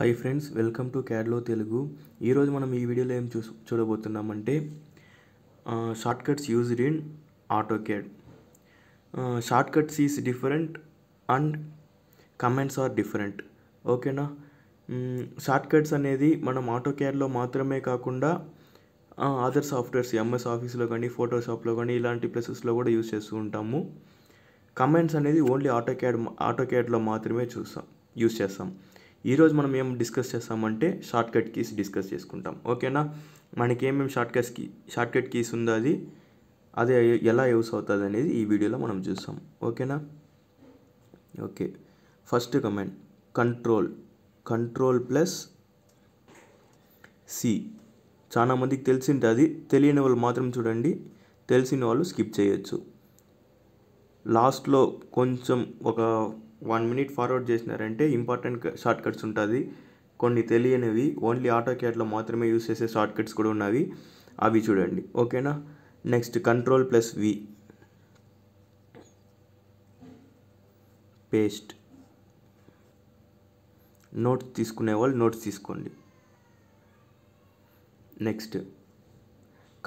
hi friends welcome to క్యాడ్లో తెలుగు ఈరోజు మనం ఈ వీడియోలో ఏం చూ చూడబోతున్నామంటే shortcuts used in AutoCAD shortcuts is different and comments are different ఓకేనా షార్ట్ కట్స్ అనేది మనం ఆటో క్యాడ్లో మాత్రమే కాకుండా అదర్ సాఫ్ట్వేర్స్ ఎంఎస్ ఆఫీస్లో కానీ ఫోటోషాప్లో కానీ ఇలాంటి ప్లేసెస్లో కూడా యూజ్ చేస్తూ ఉంటాము కమెంట్స్ అనేది ఓన్లీ ఆటో క్యాడ్ ఆటో క్యాడ్లో మాత్రమే చూస్తాం యూజ్ చేస్తాం ఈరోజు మనం ఏం డిస్కస్ చేస్తామంటే షార్ట్కట్ కీస్ డిస్కస్ చేసుకుంటాం ఓకేనా మనకి ఏమేమి షార్ట్కట్స్ కీ షార్ట్కట్ కీస్ ఉందో అది అది ఎలా యూస్ అవుతుంది అనేది ఈ వీడియోలో మనం చూస్తాం ఓకేనా okay first comment control control plus C చాలా మందికి తెలిసింటే అది తెలియని వాళ్ళు మాత్రం చూడండి తెలిసిన వాళ్ళు స్కిప్ చేయొచ్చు లాస్ట్లో కొంచెం ఒక వన్ మినిట్ ఫార్వర్డ్ చేసినారంటే ఇంపార్టెంట్ షార్ట్ కట్స్ ఉంటుంది కొన్ని తెలియనివి ఓన్లీ ఆటో క్యాట్లో మాత్రమే యూస్ చేసే షార్ట్ కట్స్ కూడా ఉన్నవి అవి చూడండి ఓకేనా next control plus V paste notes తీసుకునే వాళ్ళు నోట్స్ తీసుకోండి next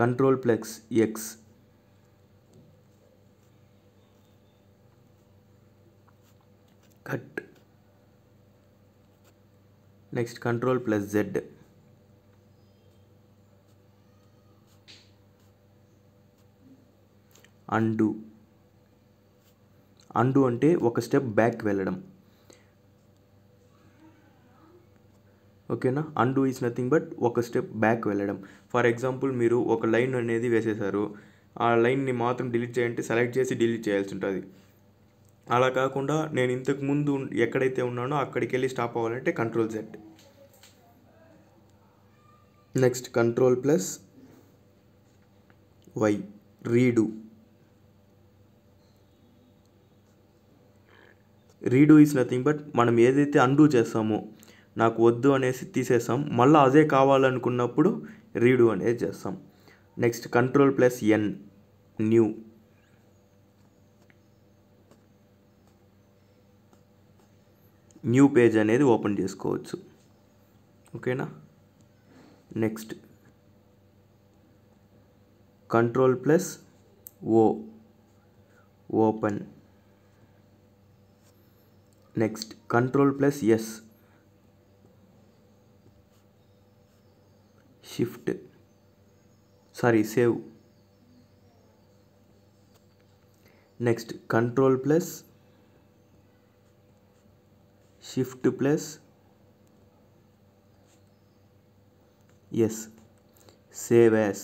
control plus X cut next control plus Z undo undo అంటే ఒక స్టెప్ బ్యాక్ వెళ్ళడం ఓకేనా అండు ఈజ్ నథింగ్ బట్ ఒక స్టెప్ బ్యాక్ వెళ్ళడం ఫర్ ఎగ్జాంపుల్ మీరు ఒక లైన్ అనేది వేసేశారు ఆ లైన్ని మాత్రం డిలీట్ చేయంటే సెలెక్ట్ చేసి డిలీట్ చేయాల్సి ఉంటుంది అలా కాకుండా నేను ఇంతకు ముందు ఎక్కడైతే ఉన్నానో అక్కడికి వెళ్ళి స్టాప్ అవ్వాలంటే control Z next control plus Y redo redo is nothing but మనం ఏదైతే అండూ చేస్తామో నాకు వద్దు అనేసి తీసేస్తాం మళ్ళీ అదే కావాలనుకున్నప్పుడు రీడు అనేది చేస్తాం next control plus N new new page अनेद ओपन చేసుకోచ్చు ఓకేనా next Ctrl + O open next Ctrl + S Shift sorry save next Ctrl + shift plus S save as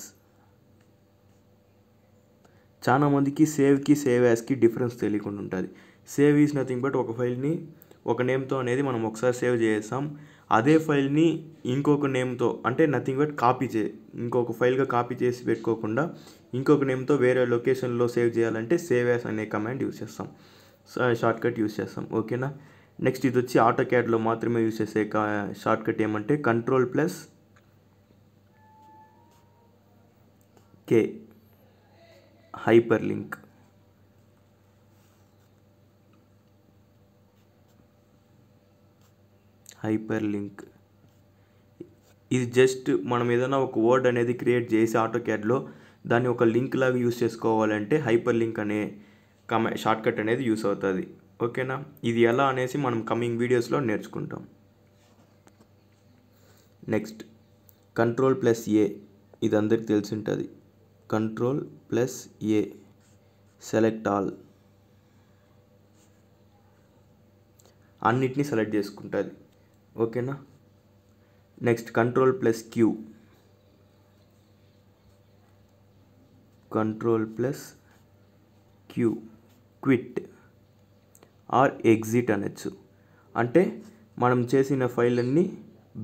చాలామందికి సేవ్కి సేవ్ యాస్కి డిఫరెన్స్ తెలియకుండా ఉంటుంది సేవ్ ఈజ్ నథింగ్ బట్ ఒక ఫైల్ని ఒక నేమ్తో అనేది మనం ఒకసారి సేవ్ చేస్తాం అదే ఫైల్ని ఇంకొక నేమ్తో అంటే నథింగ్ బట్ కాపీ చే ఇంకొక ఫైల్గా కాపీ చేసి పెట్టుకోకుండా ఇంకొక నేమ్తో వేరే లొకేషన్లో సేవ్ చేయాలంటే సేవ్ యాస్ అనే కమాండ్ యూస్ చేస్తాం షార్ట్కట్ యూస్ చేస్తాం ఓకేనా నెక్స్ట్ ఇది వచ్చి ఆటో క్యాడ్లో మాత్రమే యూస్ చేసే షార్ట్కట్ ఏమంటే control plus K hyperlink hyperlink ఇది జస్ట్ మనం ఏదైనా ఒక వర్డ్ అనేది క్రియేట్ చేసి ఆటో క్యాడ్లో దాన్ని ఒక లింక్ లాగా యూస్ చేసుకోవాలంటే హైపర్ లింక్ అనే కమ షార్ట్కట్ అనేది యూస్ అవుతుంది ఓకేనా ఇది ఎలా అనేసి మనం కమింగ్ వీడియోస్లో నేర్చుకుంటాం నెక్స్ట్ కంట్రోల్ ప్లస్ ఏ ఇది అందరికి తెలిసి ఉంటుంది control plus A select all అన్నిటినీ సెలెక్ట్ చేసుకుంటుంది ఓకేనా next control plus Q control plus Q quit or exit అనొచ్చు అంటే మనం చేసిన ఫైల్ అన్నీ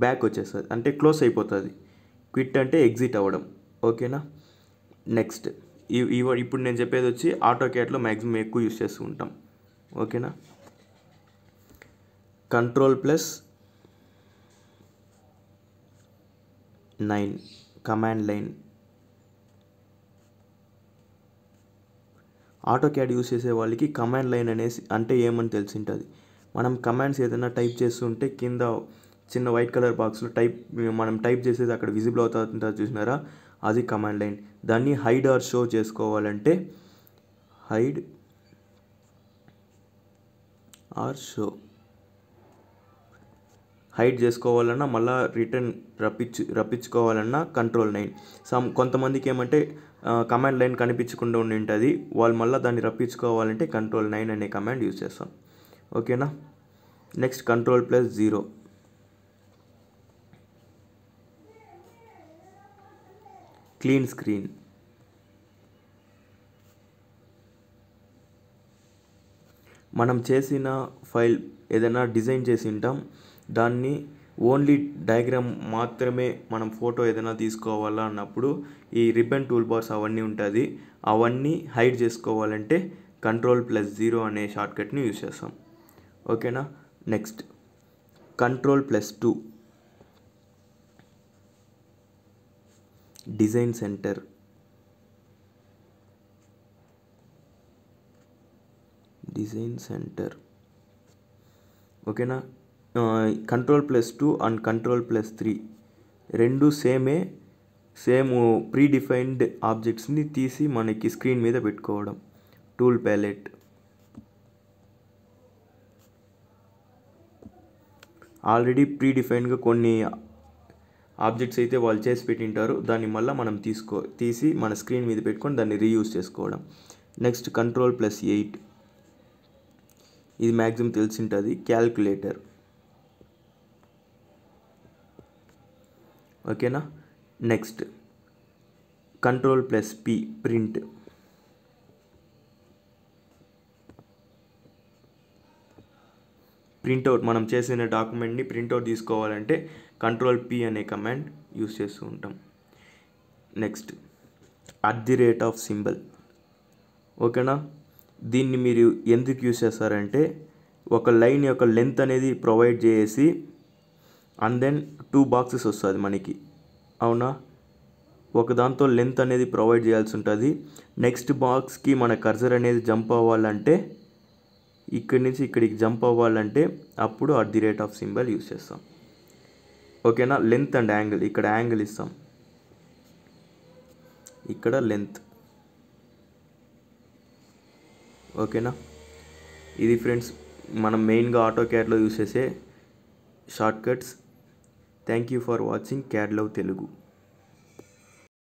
బ్యాక్ వచ్చేస్తుంది అంటే క్లోజ్ అయిపోతుంది క్విట్ అంటే ఎగ్జిట్ అవ్వడం ఓకేనా నెక్స్ట్ ఇవ ఇప్పుడు నేను చెప్పేది వచ్చి ఆటో క్యాట్లో మ్యాక్సిమం ఎక్కువ యూస్ చేస్తూ ఉంటాం ఓకేనా control plus nine command line AutoCAD use చేసే వాళ్ళకి కమాండ్ లైన్ అనేసి అంటే ఏమని తెలిసి ఉంటుంది మనం కమాండ్స్ ఏదైనా టైప్ చేస్తుంటే కింద చిన్న వైట్ కలర్ బాక్స్లో టైప్ మనం టైప్ చేసేది అక్కడ విజిబుల్ అవుతుంది చూసినారా అది కమాండ్ లైన్ దాన్ని హైడ్ ఆర్ షో చేసుకోవాలంటే హైడ్ ఆర్ షో హైడ్ చేసుకోవాలన్నా మళ్ళీ రిటర్న్ రప్పించు రప్పించుకోవాలన్నా కంట్రోల్ నైన్ సమ్ కొంతమందికి ఏమంటే కమాండ్ లైన్ కనిపించకుండా ఉండి ఉంటుంది వాళ్ళు మళ్ళీ దాన్ని రప్పించుకోవాలంటే కంట్రోల్ నైన్ అనే కమాండ్ యూజ్ చేస్తాం ఓకేనా next control plus zero clean screen మనం చేసిన ఫైల్ ఏదైనా డిజైన్ చేసి ఉంటాం దాన్ని ఓన్లీ డయాగ్రామ్ మాత్రమే మనం ఫోటో ఏదైనా తీసుకోవాలా అన్నప్పుడు ఈ రిబ్బన్ టూల్ బార్స్ అవన్నీ ఉంటుంది అవన్నీ హైడ్ చేసుకోవాలంటే కంట్రోల్ ప్లస్ జీరో అనే షార్ట్కట్ని యూజ్ చేస్తాం ఓకేనా next control plus two design centre design centre ఓకేనా control plus two and control plus three రెండు సేమే సేమ్ ప్రీ డిఫైన్డ్ ఆబ్జెక్ట్స్ని తీసి మనకి స్క్రీన్ మీద పెట్టుకోవడం టూల్ ప్యాలెట్ ఆల్రెడీ ప్రీ డిఫైన్గా కొన్ని ఆబ్జెక్ట్స్ అయితే వాళ్ళు చేసి పెట్టింటారు దాన్ని మళ్ళీ మనం తీసుకో తీసి మన స్క్రీన్ మీద పెట్టుకొని దాన్ని రీయూజ్ చేసుకోవడం నెక్స్ట్ కంట్రోల్ ప్లస్ ఎయిట్ ఇది మ్యాక్సిమం తెలిసింటుంది క్యాల్కులేటర్ ఓకేనా next control plus P print printout మనం చేసిన డాక్యుమెంట్ని ప్రింట్అవుట్ తీసుకోవాలంటే కంట్రోల్ పి అనే కమాండ్ యూస్ చేస్తూ ఉంటాం next at the rate of symbol ఓకేనా దీన్ని మీరు ఎందుకు యూస్ చేస్తారంటే ఒక లైన్ యొక్క లెంత్ అనేది ప్రొవైడ్ చేసి అండ్ దెన్ టూ బాక్సెస్ వస్తుంది మనకి అవునా ఒక దాంతో లెంత్ అనేది ప్రొవైడ్ చేయాల్సి ఉంటుంది నెక్స్ట్ బాక్స్కి మన కర్జర్ అనేది జంప్ అవ్వాలంటే ఇక్కడి నుంచి ఇక్కడికి జంప్ అవ్వాలంటే అప్పుడు at the rate of symbol use చేస్తాం ఓకేనా లెంత్ అండ్ యాంగిల్ ఇక్కడ యాంగిల్ ఇస్తాం ఇక్కడ లెంత్ ఓకేనా ఇది ఫ్రెండ్స్ మనం మెయిన్గా ఆటో క్యాట్లో యూస్ చేసే shortcuts thank you for watching క్యాడ్లవ్ తెలుగు